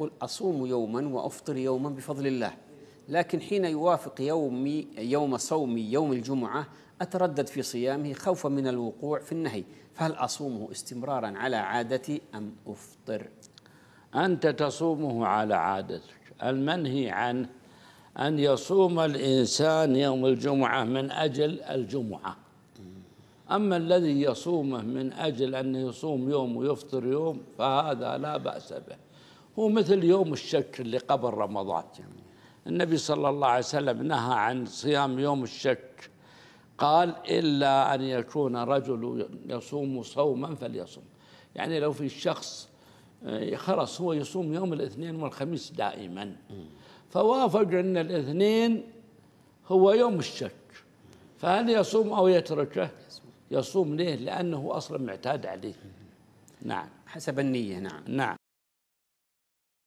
يقول أصوم يوما وأفطر يوما بفضل الله لكن حين يوافق يومي يوم صومي يوم الجمعة أتردد في صيامه خوفا من الوقوع في النهي فهل أصومه استمرارا على عادتي أم أفطر أنت تصومه على عادتك المنهي عن أن يصوم الإنسان يوم الجمعة من أجل الجمعة أما الذي يصومه من أجل أن يصوم يوم ويفطر يوم فهذا لا بأس به هو مثل يوم الشك اللي قبل رمضان النبي صلى الله عليه وسلم نهى عن صيام يوم الشك قال إلا أن يكون رجل يصوم صوما فليصوم يعني لو في شخص آه، خلاص هو يصوم يوم الاثنين والخميس دائما فوافق أن الاثنين هو يوم الشك فهل يصوم أو يتركه يصوم ليه لأنه أصلا معتاد عليه نعم حسب النية نعم نعم